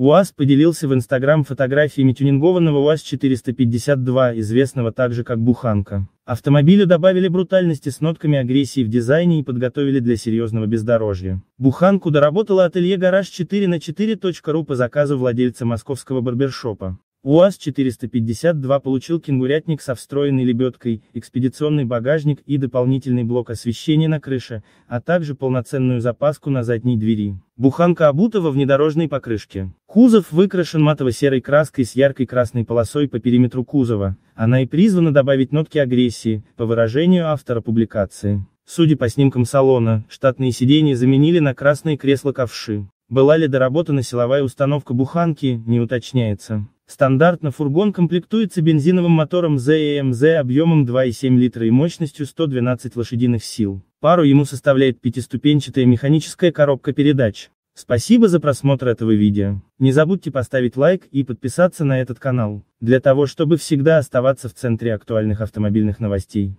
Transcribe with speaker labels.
Speaker 1: УАЗ поделился в Инстаграм фотографиями тюнингованного УАЗ-452, известного также как Буханка. Автомобилю добавили брутальности с нотками агрессии в дизайне и подготовили для серьезного бездорожья. Буханку доработала ателье «Гараж 4 на 4.ру» по заказу владельца московского барбершопа. УАЗ-452 получил кенгурятник со встроенной лебедкой, экспедиционный багажник и дополнительный блок освещения на крыше, а также полноценную запаску на задней двери. Буханка обута во внедорожной покрышке. Кузов выкрашен матово-серой краской с яркой красной полосой по периметру кузова, она и призвана добавить нотки агрессии, по выражению автора публикации. Судя по снимкам салона, штатные сиденья заменили на красные кресла ковши. Была ли доработана силовая установка буханки, не уточняется. Стандартно фургон комплектуется бензиновым мотором ZMZ объемом 2,7 литра и мощностью 112 лошадиных сил. Пару ему составляет пятиступенчатая механическая коробка передач. Спасибо за просмотр этого видео. Не забудьте поставить лайк и подписаться на этот канал, для того чтобы всегда оставаться в центре актуальных автомобильных новостей.